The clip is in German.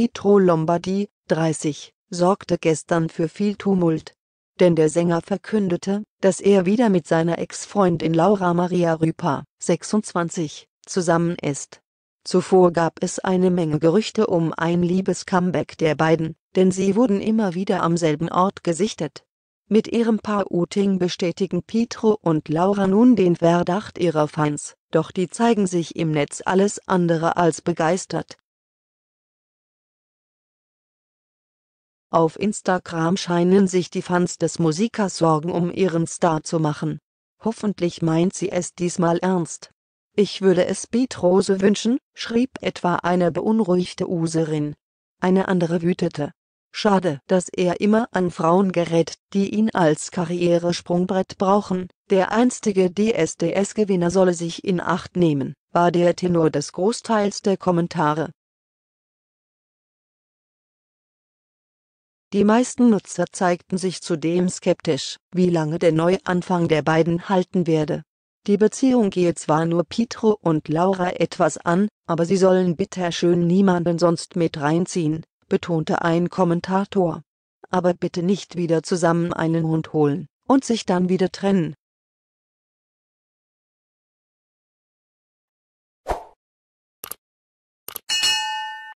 Pietro Lombardi, 30, sorgte gestern für viel Tumult. Denn der Sänger verkündete, dass er wieder mit seiner Ex-Freundin Laura Maria Rüpa, 26, zusammen ist. Zuvor gab es eine Menge Gerüchte um ein Liebes-Comeback der beiden, denn sie wurden immer wieder am selben Ort gesichtet. Mit ihrem Paar Uting bestätigen Pietro und Laura nun den Verdacht ihrer Fans, doch die zeigen sich im Netz alles andere als begeistert, Auf Instagram scheinen sich die Fans des Musikers Sorgen um ihren Star zu machen. Hoffentlich meint sie es diesmal ernst. Ich würde es Beatrose wünschen, schrieb etwa eine beunruhigte Userin. Eine andere wütete. Schade, dass er immer an Frauen gerät, die ihn als Karrieresprungbrett brauchen. Der einstige DSDS-Gewinner solle sich in Acht nehmen, war der Tenor des Großteils der Kommentare. Die meisten Nutzer zeigten sich zudem skeptisch, wie lange der Neuanfang der beiden halten werde. Die Beziehung gehe zwar nur Pietro und Laura etwas an, aber sie sollen bitterschön niemanden sonst mit reinziehen, betonte ein Kommentator. Aber bitte nicht wieder zusammen einen Hund holen und sich dann wieder trennen,